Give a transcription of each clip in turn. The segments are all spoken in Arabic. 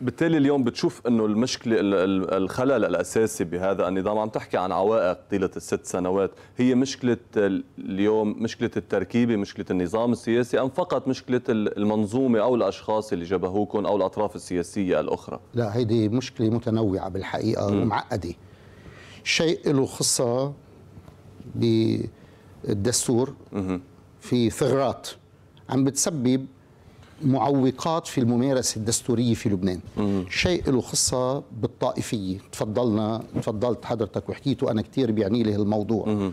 بالتالي اليوم بتشوف انه المشكله الخلل الاساسي بهذا النظام عم تحكي عن عوائق طيله الست سنوات هي مشكله اليوم مشكله التركيبه مشكله النظام السياسي ام فقط مشكله المنظومه او الاشخاص اللي جبهوكم او الاطراف السياسيه الاخرى لا هيدي مشكله متنوعه بالحقيقه ومعقده شيء له خصه بالدستور في ثغرات عم بتسبب معوقات في الممارسة الدستورية في لبنان مم. شيء له خصة بالطائفية تفضلنا تفضلت حضرتك وحكيته أنا كثير بيعني لي الموضوع مم.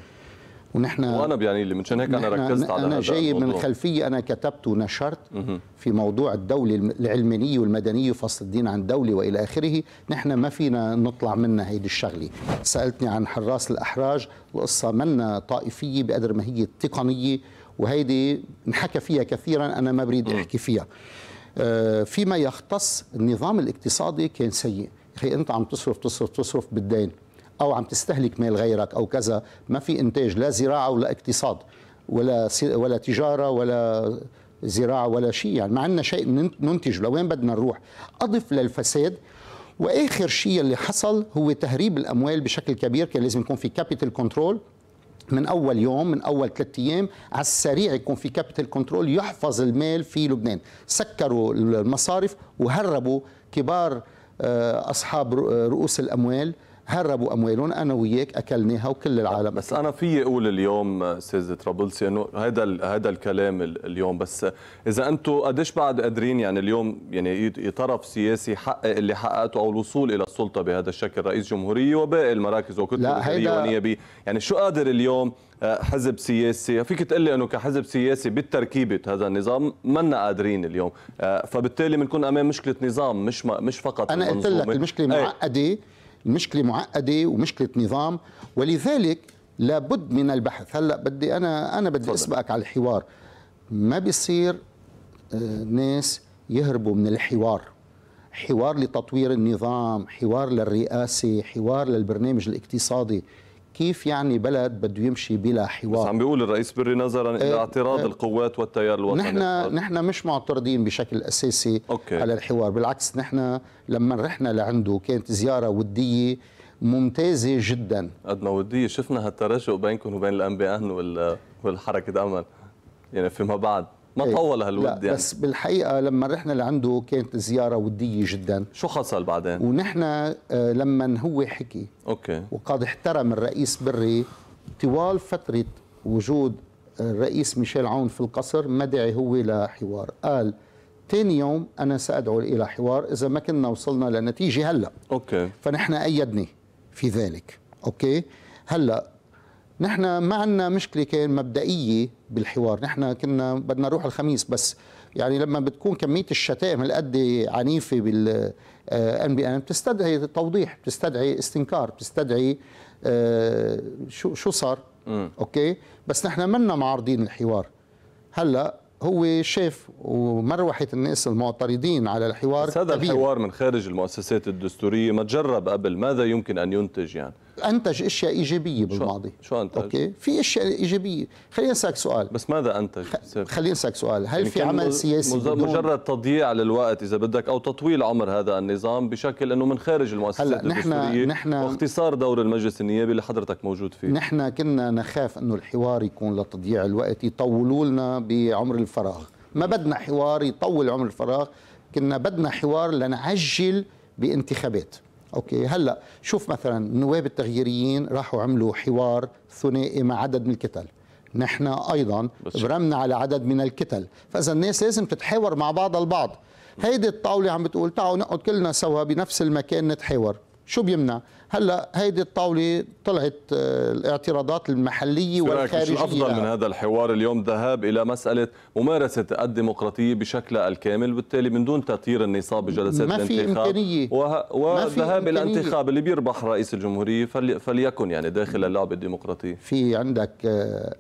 ونحن وانا بيعني لي منشان هيك انا ركزت على انا جاي من خلفيه انا كتبت ونشرت في موضوع الدوله العلمانيه والمدنيه وفصل الدين عن الدوله والى اخره، نحن ما فينا نطلع منها هيدي الشغله، سالتني عن حراس الاحراج، القصه منا طائفيه بقدر ما هي تقنيه وهيدي انحكى فيها كثيرا أنا ما بريد أحكي فيها آه، فيما يختص النظام الاقتصادي كان سيء أخي أنت عم تصرف تصرف تصرف بالدين أو عم تستهلك مال غيرك أو كذا ما في إنتاج لا زراعة ولا اقتصاد ولا ولا تجارة ولا زراعة ولا شيء يعني ما عندنا شيء ننتج لوين بدنا نروح أضف للفساد واخر شيء اللي حصل هو تهريب الاموال بشكل كبير كان لازم يكون في كابيتال كنترول من اول يوم من اول ثلاثة ايام على السريع يكون في كابيتال كنترول يحفظ المال في لبنان سكروا المصارف وهربوا كبار آه، اصحاب رؤوس الاموال هربوا اموالهم انا وياك اكلناها وكل العالم بس انا في اقول اليوم استاذ طرابلسي انه هذا هذا الكلام اليوم بس اذا انتم قديش بعد قادرين يعني اليوم يعني طرف سياسي حقق اللي حققته او الوصول الى السلطه بهذا الشكل رئيس جمهوريه وباقي المراكز وكتله رئاسيه ونيابيه يعني شو قادر اليوم آه، حزب سياسي فيك تقول لي انه كحزب سياسي بالتركيبه هذا النظام منا قادرين اليوم آه، فبالتالي بنكون امام مشكله نظام مش مش فقط انا قلت لك المشكله إيه. معقده المشكله معقده ومشكله نظام ولذلك لابد من البحث هلا بدي انا انا بدي فضل. اسبقك على الحوار ما بيصير آه، ناس يهربوا من الحوار حوار لتطوير النظام حوار للرئاسه حوار للبرنامج الاقتصادي كيف يعني بلد بده يمشي بلا حوار بس عم بيقول الرئيس بري نظرا الى آه، اعتراض آه، القوات والتيار الوطني نحن آه. نحن مش معترضين بشكل اساسي أوكي. على الحوار بالعكس نحن لما رحنا لعنده كانت زياره وديه ممتازه جدا قد ما وديه شفنا هالتراشق بينكم وبين الأنبيان بي ان والحركه امل يعني فيما بعد ما إيه. طول هالود لا يعني. بس بالحقيقه لما رحنا لعنده كانت زياره وديه جدا شو حصل بعدين ونحن آه، لما هو حكي اوكي وقد احترم الرئيس بري طوال فتره وجود الرئيس ميشيل عون في القصر ما دعي هو لحوار قال ثاني يوم انا سادعو الى حوار اذا ما كنا وصلنا لنتيجه هلا اوكي فنحن ايدني في ذلك اوكي هلا نحن ما عندنا مشكله كان مبدئيه بالحوار نحن كنا بدنا نروح الخميس بس يعني لما بتكون كميه الشتائم القد عنيفه بال ان بي ان بتستدعي توضيح بتستدعي استنكار بتستدعي آه، شو شو صار اوكي بس نحن منا معارضين الحوار هلا هو شاف ومروحة الناس المعترضين على الحوار بس هذا الحوار من خارج المؤسسات الدستورية ما تجرب قبل ماذا يمكن أن ينتج يعني انتج اشياء ايجابيه بالماضي شو انتج؟ اوكي في اشياء ايجابيه خلينا نسالك سؤال بس ماذا انتج؟ خلينا نسالك سؤال هل يعني في عمل سياسي مجرد تضييع للوقت اذا بدك او تطويل عمر هذا النظام بشكل انه من خارج المؤسسات هلا نحن نحن واختصار دور المجلس النيابي اللي حضرتك موجود فيه نحن كنا نخاف انه الحوار يكون لتضييع الوقت يطولوا لنا بعمر الفراغ ما بدنا حوار يطول عمر الفراغ كنا بدنا حوار لنعجل بانتخابات اوكي هلا شوف مثلا النواب التغييريين راحوا عملوا حوار ثنائي مع عدد من الكتل نحن ايضا برمنا على عدد من الكتل فاذا الناس لازم تتحاور مع بعض البعض هيدي الطاوله عم بتقول تعالوا نقعد كلنا سوا بنفس المكان نتحاور شو بيمنع هلا هيدي الطاوله طلعت آه، الاعتراضات المحليه والخارجيه افضل من هذا الحوار اليوم ذهاب الى مساله ممارسه الديمقراطيه بشكلها الكامل بالتالي من دون تطير النصاب بجلسات ما في الانتخاب إمكانية. وذهاب الى انتخاب اللي بيربح رئيس الجمهوريه فلي فليكن يعني داخل اللعبه الديمقراطيه في عندك آه،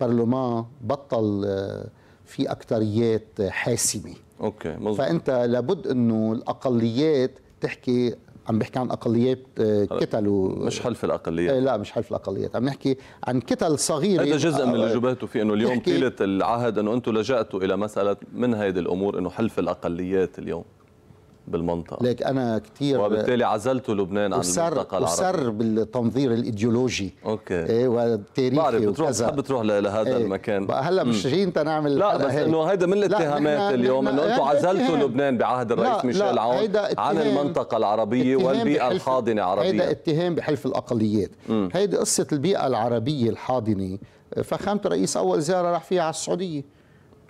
برلمان بطل آه، في اكثريات حاسمه اوكي مزبوط. فانت لابد انه الاقليات تحكي عم بحكي عن اقليات آه، كتل و... مش حلف الاقليات إيه، لا مش حلف الاقليات عم نحكي عن كتل صغيره هذا جزء من اللي جبهته في انه اليوم طيله العهد انه انتم لجأتوا الى مساله من هذه الامور انه حلف الاقليات اليوم بالمنطقه ليك انا كثير وبالتالي عزلتوا لبنان عن المنطقه العربيه وسر بالتنظير الايديولوجي اوكي إيه والتاريخي بعرف بتروح بتحب تروح لهذا إيه المكان هلا مش جايين تنعمل لا بس انه هيدا من الاتهامات اليوم انه انتم عزلتوا لبنان بعهد الرئيس ميشيل عون عن المنطقه العربيه والبيئه الحاضنه عربيا هيدا اتهام بحلف الاقليات هيدي قصه البيئه العربيه الحاضنه فخامه الرئيس اول زياره راح فيها على السعوديه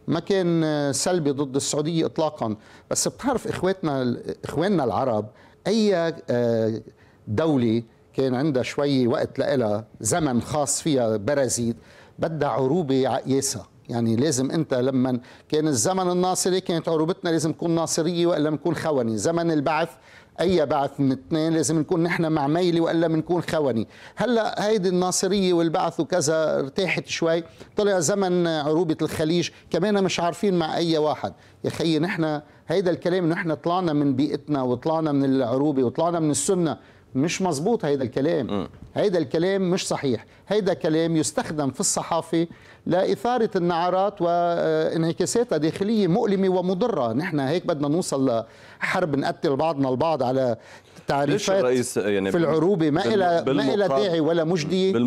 ما كان سلبي ضد السعودية إطلاقا بس بتعرف إخواتنا إخواننا العرب أي آه، دولة كان عندها شوي وقت لها زمن خاص فيها برازيل بدها عروبة عقياسة يعني لازم انت لما كان الزمن الناصري كانت عروبتنا لازم تكون ناصريه والا نكون خوني زمن البعث اي بعث من اثنين لازم نكون نحن مع ميلي والا بنكون خوني هلا هيدي الناصريه والبعث وكذا ارتاحت شوي طلع زمن عروبه الخليج كمان مش عارفين مع اي واحد يا خيي نحن هيدا الكلام نحن طلعنا من بيئتنا وطلعنا من العروبه وطلعنا من السنه مش مظبوط هيدا الكلام هيدا الكلام مش صحيح هيدا كلام يستخدم في الصحافة لإثارة النعرات وانعكاسات داخلية مؤلمة ومضرة نحن هيك بدنا نوصل لحرب نقتل بعضنا البعض على تعريفات يعني في العروبة ما إلى ما إلى داعي ولا مجدية